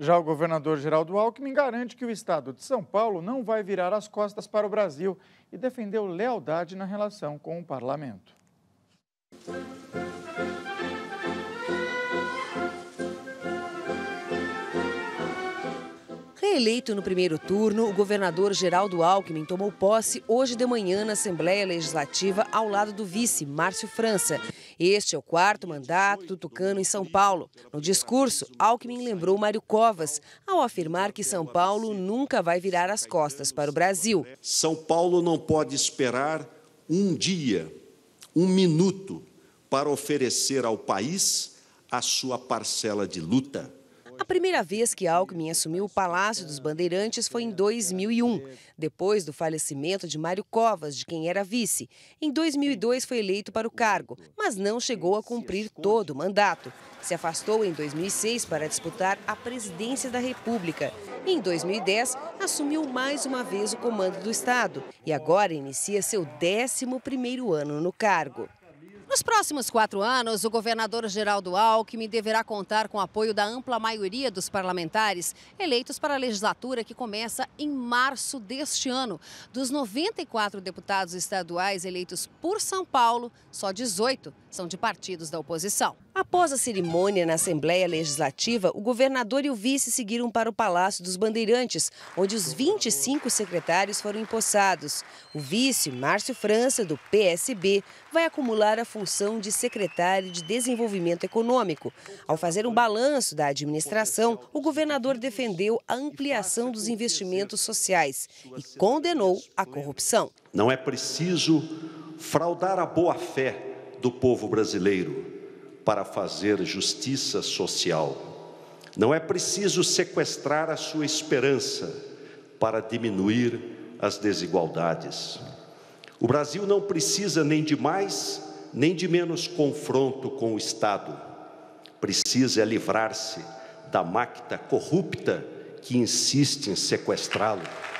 Já o governador Geraldo Alckmin garante que o estado de São Paulo não vai virar as costas para o Brasil e defendeu lealdade na relação com o parlamento. Reeleito no primeiro turno, o governador Geraldo Alckmin tomou posse hoje de manhã na Assembleia Legislativa ao lado do vice, Márcio França. Este é o quarto mandato do Tucano em São Paulo. No discurso, Alckmin lembrou Mário Covas ao afirmar que São Paulo nunca vai virar as costas para o Brasil. São Paulo não pode esperar um dia, um minuto, para oferecer ao país a sua parcela de luta. A primeira vez que Alckmin assumiu o Palácio dos Bandeirantes foi em 2001, depois do falecimento de Mário Covas, de quem era vice. Em 2002 foi eleito para o cargo, mas não chegou a cumprir todo o mandato. Se afastou em 2006 para disputar a presidência da República. Em 2010, assumiu mais uma vez o comando do Estado e agora inicia seu 11 primeiro ano no cargo. Nos próximos quatro anos, o governador Geraldo Alckmin deverá contar com o apoio da ampla maioria dos parlamentares eleitos para a legislatura que começa em março deste ano. Dos 94 deputados estaduais eleitos por São Paulo, só 18 são de partidos da oposição. Após a cerimônia na Assembleia Legislativa, o governador e o vice seguiram para o Palácio dos Bandeirantes, onde os 25 secretários foram empossados. O vice, Márcio França, do PSB, vai acumular a função de secretário de Desenvolvimento Econômico. Ao fazer um balanço da administração, o governador defendeu a ampliação dos investimentos sociais e condenou a corrupção. Não é preciso fraudar a boa-fé do povo brasileiro para fazer justiça social. Não é preciso sequestrar a sua esperança para diminuir as desigualdades. O Brasil não precisa nem de mais nem de menos confronto com o Estado. Precisa livrar-se da máquina corrupta que insiste em sequestrá-lo.